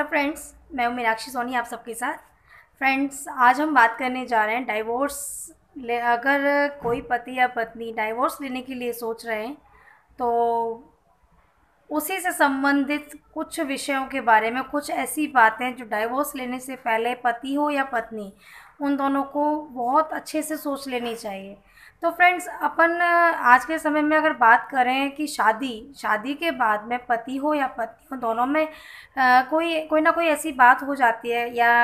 hello friends मैं हूँ मीनाक्षी सोनी आप सबके साथ फ्रेंड्स आज हम बात करने जा रहे हैं डाइवोर्स ले अगर कोई पति या पत्नी डाइवोर्स लेने के लिए सोच रहे हैं तो उसी से संबंधित कुछ विषयों के बारे में कुछ ऐसी बातें जो डाइवोर्स लेने से पहले पति हो या पत्नी उन दोनों को बहुत अच्छे से सोच लेनी चाहिए तो फ्रेंड्स अपन आज के समय में अगर बात करें कि शादी शादी के बाद में पति हो या पत्नी हो दोनों में आ, कोई कोई ना कोई ऐसी बात हो जाती है या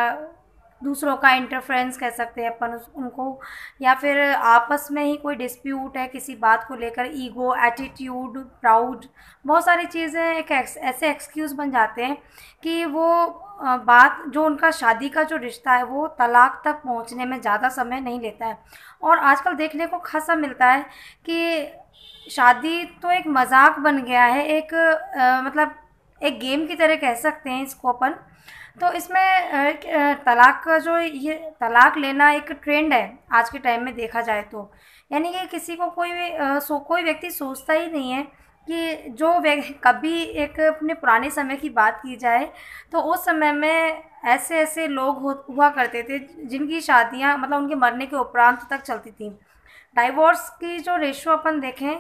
दूसरों का इंटरफ्रेंस कह सकते हैं अपन उनको या फिर आपस में ही कोई डिस्प्यूट है किसी बात को लेकर ईगो एटीट्यूड प्राउड बहुत सारी चीज़ें एक ऐसे एक्सक्यूज़ बन जाते हैं कि वो बात जो उनका शादी का जो रिश्ता है वो तलाक तक पहुंचने में ज़्यादा समय नहीं लेता है और आजकल देखने को खासा मिलता है कि शादी तो एक मजाक बन गया है एक आ, मतलब एक गेम की तरह कह सकते हैं इसको अपन तो इसमें तलाक का जो ये तलाक लेना एक ट्रेंड है आज के टाइम में देखा जाए तो यानी कि किसी को कोई सो कोई व्यक्ति सोचता ही नहीं है कि जो कभी एक अपने पुराने समय की बात की जाए तो उस समय में ऐसे ऐसे लोग हुआ करते थे जिनकी शादियां मतलब उनके मरने के उपरांत तक चलती थी डाइवोर्स की जो रेशो अपन देखें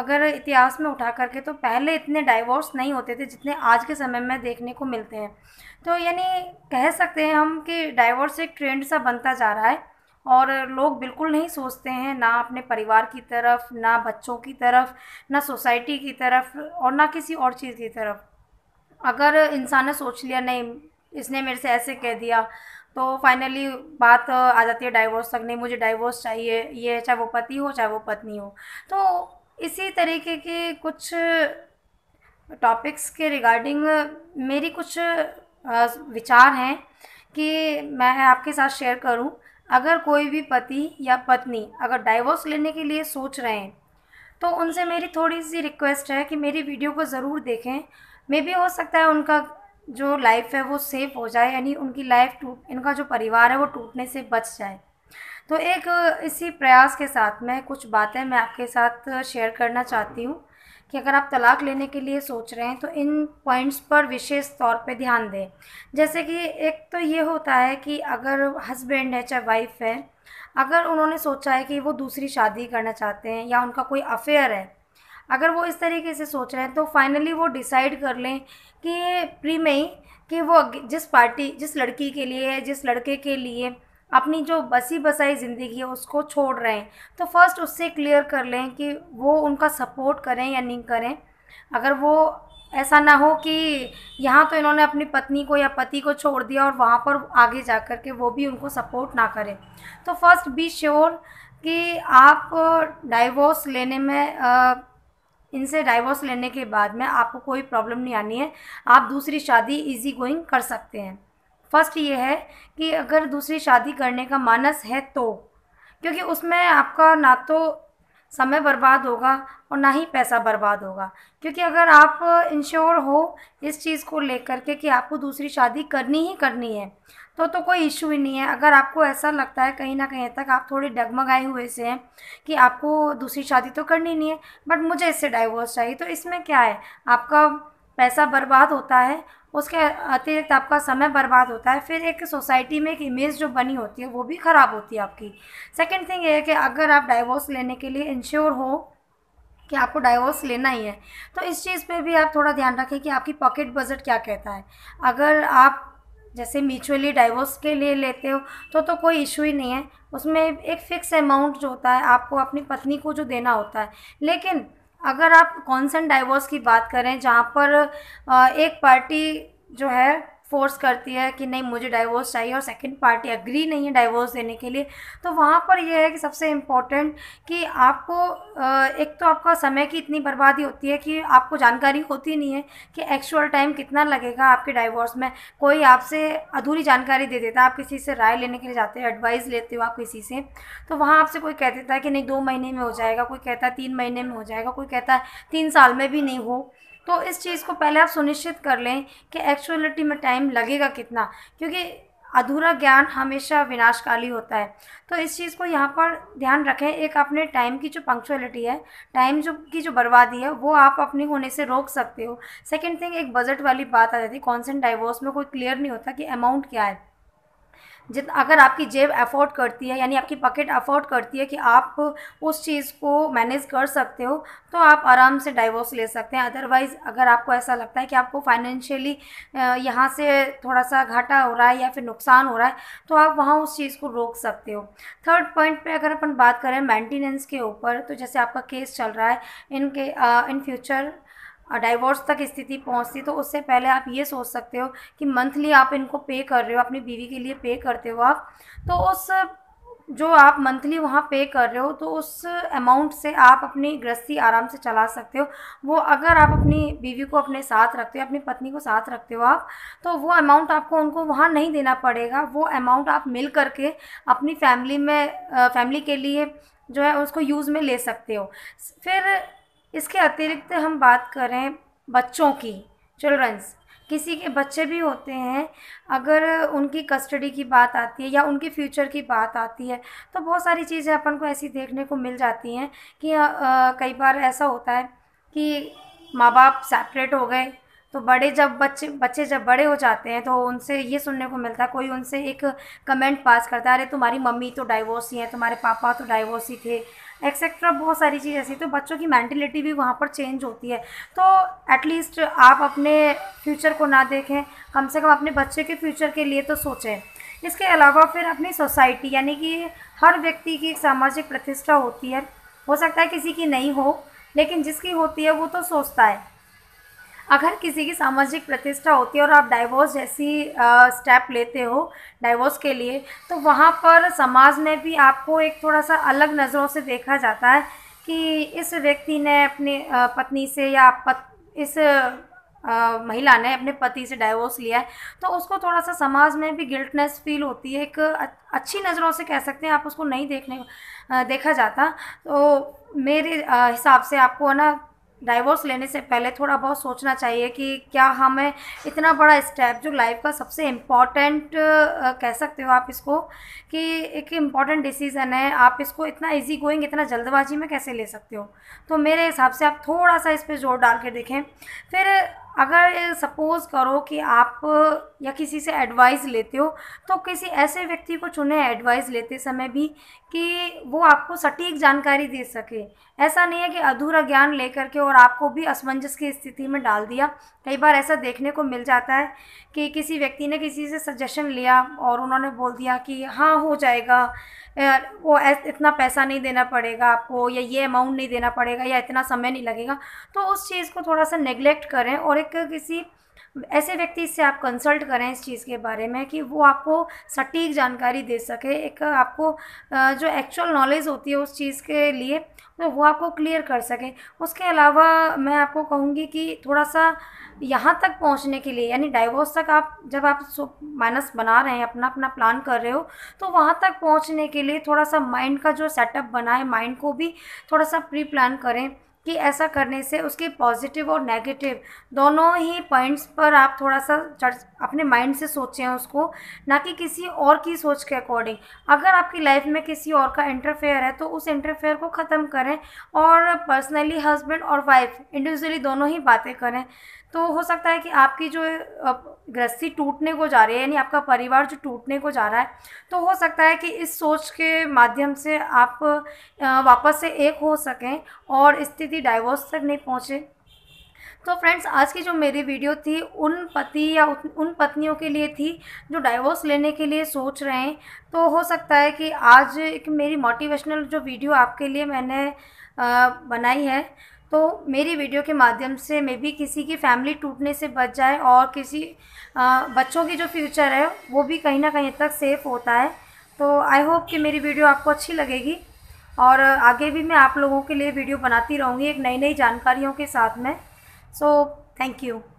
अगर इतिहास में उठा करके तो पहले इतने डाइवोर्स नहीं होते थे जितने आज के समय में देखने को मिलते हैं तो यानी कह सकते हैं हम कि डाइवोर्स एक ट्रेंड सा बनता जा रहा है और लोग बिल्कुल नहीं सोचते हैं ना अपने परिवार की तरफ ना बच्चों की तरफ ना सोसाइटी की तरफ और ना किसी और चीज़ की तरफ अगर इंसान ने सोच लिया नहीं इसने मेरे से ऐसे कह दिया तो फाइनली बात आ जाती है डाइवोर्स तक नहीं मुझे डाइवोर्स चाहिए ये चाहे वो पति हो चाहे वो पत्नी हो तो इसी तरीके के कुछ टॉपिक्स के रिगार्डिंग मेरी कुछ विचार हैं कि मैं आपके साथ शेयर करूं अगर कोई भी पति या पत्नी अगर डाइवोर्स लेने के लिए सोच रहे हैं तो उनसे मेरी थोड़ी सी रिक्वेस्ट है कि मेरी वीडियो को ज़रूर देखें मे भी हो सकता है उनका जो लाइफ है वो सेफ हो जाए यानी उनकी लाइफ टूट इनका जो परिवार है वो टूटने से बच जाए तो एक इसी प्रयास के साथ मैं कुछ बातें मैं आपके साथ शेयर करना चाहती हूँ कि अगर आप तलाक लेने के लिए सोच रहे हैं तो इन पॉइंट्स पर विशेष तौर पे ध्यान दें जैसे कि एक तो ये होता है कि अगर हस्बैंड है चाहे वाइफ है अगर उन्होंने सोचा है कि वो दूसरी शादी करना चाहते हैं या उनका कोई अफेयर है अगर वो इस तरीके से सोच रहे हैं तो फाइनली वो डिसाइड कर लें कि प्री में ही कि वो जिस पार्टी जिस लड़की के लिए जिस लड़के के लिए अपनी जो बसी बसाई ज़िंदगी है उसको छोड़ रहे हैं तो फर्स्ट उससे क्लियर कर लें कि वो उनका सपोर्ट करें या नहीं करें अगर वो ऐसा ना हो कि यहाँ तो इन्होंने अपनी पत्नी को या पति को छोड़ दिया और वहाँ पर आगे जा कर के वो भी उनको सपोर्ट ना करें तो फर्स्ट बी श्योर कि आप डाइवोर्स लेने में आ, इनसे डाइवोर्स लेने के बाद में आपको कोई प्रॉब्लम नहीं आनी है आप दूसरी शादी इजी गोइंग कर सकते हैं फर्स्ट ये है कि अगर दूसरी शादी करने का मानस है तो क्योंकि उसमें आपका ना तो समय बर्बाद होगा और ना ही पैसा बर्बाद होगा क्योंकि अगर आप इंश्योर हो इस चीज़ को लेकर के कि आपको दूसरी शादी करनी ही करनी है तो तो कोई इशू ही नहीं है अगर आपको ऐसा लगता है कहीं ना कहीं तक आप थोड़े डगमगाए हुए से हैं कि आपको दूसरी शादी तो करनी नहीं है बट मुझे इससे डाइवोर्स चाहिए तो इसमें क्या है आपका पैसा बर्बाद होता है उसके अतिरिक्त आपका समय बर्बाद होता है फिर एक सोसाइटी में एक इमेज जो बनी होती है वो भी ख़राब होती है आपकी सेकंड थिंग ये है कि अगर आप डाइवोर्स लेने के लिए इंश्योर हो कि आपको डाइवोर्स लेना ही है तो इस चीज़ पे भी आप थोड़ा ध्यान रखें कि आपकी पॉकेट बजट क्या कहता है अगर आप जैसे म्यूचुअली डाइवोर्स के लिए लेते हो तो तो कोई इशू ही नहीं है उसमें एक फ़िक्स अमाउंट जो होता है आपको अपनी पत्नी को जो देना होता है लेकिन अगर आप कॉन्सेंट डाइवोर्स की बात करें जहाँ पर एक पार्टी जो है फोर्स करती है कि नहीं मुझे डाइवोर्स चाहिए और सेकंड पार्टी अग्री नहीं है डाइवोर्स देने के लिए तो वहाँ पर यह है कि सबसे इम्पोर्टेंट कि आपको एक तो आपका समय की इतनी बर्बादी होती है कि आपको जानकारी होती नहीं है कि एक्चुअल टाइम कितना लगेगा आपके डाइवोर्स में कोई आपसे अधूरी जानकारी दे देता है आप किसी से राय लेने के लिए जाते हो एडवाइस लेते हो आप किसी से तो वहाँ आपसे कोई कह देता है कि नहीं दो महीने में हो जाएगा कोई कहता है तीन महीने में हो जाएगा कोई कहता है तीन साल में भी नहीं हो तो इस चीज़ को पहले आप सुनिश्चित कर लें कि एक्चुअलिटी में टाइम लगेगा कितना क्योंकि अधूरा ज्ञान हमेशा विनाशकाली होता है तो इस चीज़ को यहाँ पर ध्यान रखें एक अपने टाइम की जो पंक्चुअलिटी है टाइम जो की जो बर्बादी है वो आप अपने होने से रोक सकते हो सेकंड थिंग एक बजट वाली बात आ जाती है कॉन्सेंट डाइवोर्स में कोई क्लियर नहीं होता कि अमाउंट क्या है जित अगर आपकी जेब अफोर्ड करती है यानी आपकी पॉकेट अफोर्ड करती है कि आप उस चीज़ को मैनेज कर सकते हो तो आप आराम से डाइवोर्स ले सकते हैं अदरवाइज़ अगर आपको ऐसा लगता है कि आपको फाइनेंशियली यहाँ से थोड़ा सा घाटा हो रहा है या फिर नुकसान हो रहा है तो आप वहाँ उस चीज़ को रोक सकते हो थर्ड पॉइंट पे अगर अपन बात करें मेंटेनेंस के ऊपर तो जैसे आपका केस चल रहा है इनके इन फ्यूचर डाइवोर्स तक स्थिति पहुंचती तो उससे पहले आप ये सोच सकते हो कि मंथली आप इनको पे कर रहे हो अपनी बीवी के लिए पे करते हो आप तो उस जो आप मंथली वहाँ पे कर रहे हो तो उस अमाउंट से आप अपनी गृहस्थी आराम से चला सकते हो वो अगर आप अपनी बीवी को अपने साथ रखते हो अपनी पत्नी को साथ रखते हो आप तो वो अमाउंट आपको उनको वहाँ नहीं देना पड़ेगा वो अमाउंट आप मिल करके अपनी फैमिली में फैमिली के लिए जो है उसको यूज़ में ले सकते हो फिर इसके अतिरिक्त हम बात करें बच्चों की चिल्ड्रंस किसी के बच्चे भी होते हैं अगर उनकी कस्टडी की बात आती है या उनके फ्यूचर की बात आती है तो बहुत सारी चीज़ें अपन को ऐसी देखने को मिल जाती हैं कि कई बार ऐसा होता है कि माँ बाप सेपरेट हो गए तो बड़े जब बच्चे बच्चे जब बड़े हो जाते हैं तो उनसे ये सुनने को मिलता है कोई उनसे एक कमेंट पास करता है अरे तुम्हारी मम्मी तो डाइवोर्स ही है तुम्हारे पापा तो डाइवोर्स ही थे एक्सेट्रा बहुत सारी चीज़ ऐसी तो बच्चों की मैंटिलिटी भी वहाँ पर चेंज होती है तो एटलीस्ट आप अपने फ्यूचर को ना देखें कम से कम अपने बच्चे के फ्यूचर के लिए तो सोचें इसके अलावा फिर अपनी सोसाइटी यानी कि हर व्यक्ति की एक सामाजिक प्रतिष्ठा होती है हो सकता है किसी की नहीं हो लेकिन जिसकी होती है वो तो सोचता है अगर किसी की सामाजिक प्रतिष्ठा होती है और आप डाइवोर्स जैसी स्टेप लेते हो डाइवोर्स के लिए तो वहाँ पर समाज में भी आपको एक थोड़ा सा अलग नज़रों से देखा जाता है कि इस व्यक्ति ने अपनी पत्नी से या पत इस आ, महिला ने अपने पति से डाइवोर्स लिया है तो उसको थोड़ा सा समाज में भी गिल्टनेस फील होती है एक अच्छी नज़रों से कह सकते हैं आप उसको नहीं देखने आ, देखा जाता तो मेरे हिसाब से आपको है ना डाइवोर्स लेने से पहले थोड़ा बहुत सोचना चाहिए कि क्या हमें इतना बड़ा स्टेप जो लाइफ का सबसे इम्पॉर्टेंट कह सकते हो आप इसको कि एक इम्पॉर्टेंट डिसीज़न है आप इसको इतना इजी गोइंग इतना जल्दबाजी में कैसे ले सकते हो तो मेरे हिसाब से आप थोड़ा सा इस पर जोर डाल के देखें फिर अगर सपोज़ करो कि आप या किसी से एडवाइस लेते हो तो किसी ऐसे व्यक्ति को चुने एडवाइस लेते समय भी कि वो आपको सटीक जानकारी दे सके ऐसा नहीं है कि अधूरा ज्ञान लेकर के और आपको भी असमंजस की स्थिति में डाल दिया कई बार ऐसा देखने को मिल जाता है कि किसी व्यक्ति ने किसी से सजेशन लिया और उन्होंने बोल दिया कि हाँ हो जाएगा वो इतना पैसा नहीं देना पड़ेगा आपको या ये अमाउंट नहीं देना पड़ेगा या इतना समय नहीं लगेगा तो उस चीज़ को थोड़ा सा नेग्लेक्ट करें और एक किसी ऐसे व्यक्ति से आप कंसल्ट करें इस चीज़ के बारे में कि वो आपको सटीक जानकारी दे सके एक आपको जो एक्चुअल नॉलेज होती है उस चीज़ के लिए तो वो आपको क्लियर कर सके उसके अलावा मैं आपको कहूँगी कि थोड़ा सा यहाँ तक पहुँचने के लिए यानी डाइवोर्स तक आप जब आप माइनस बना रहे हैं अपना अपना प्लान कर रहे हो तो वहाँ तक पहुँचने के लिए थोड़ा सा माइंड का जो सेटअप बनाए माइंड को भी थोड़ा सा प्री प्लान करें कि ऐसा करने से उसके पॉजिटिव और नेगेटिव दोनों ही पॉइंट्स पर आप थोड़ा सा चर्च अपने माइंड से सोचें उसको ना कि किसी और की सोच के अकॉर्डिंग अगर आपकी लाइफ में किसी और का इंटरफेयर है तो उस इंटरफेयर को ख़त्म करें और पर्सनली हस्बैंड और वाइफ इंडिविजुअली दोनों ही बातें करें तो हो सकता है कि आपकी जो गृहस्थी टूटने को जा रही है यानी आपका परिवार जो टूटने को जा रहा है तो हो सकता है कि इस सोच के माध्यम से आप वापस से एक हो सकें और स्थिति डाइवोर्स तक नहीं पहुँचे तो फ्रेंड्स आज की जो मेरी वीडियो थी उन पति या उन पत्नियों के लिए थी जो डाइवोर्स लेने के लिए सोच रहे हैं तो हो सकता है कि आज एक मेरी मोटिवेशनल जो वीडियो आपके लिए मैंने बनाई है तो मेरी वीडियो के माध्यम से मे भी किसी की फैमिली टूटने से बच जाए और किसी बच्चों की जो फ्यूचर है वो भी कहीं ना कहीं तक सेफ़ होता है तो आई होप कि मेरी वीडियो आपको अच्छी लगेगी और आगे भी मैं आप लोगों के लिए वीडियो बनाती रहूँगी एक नई नई जानकारियों के साथ में सो थैंक यू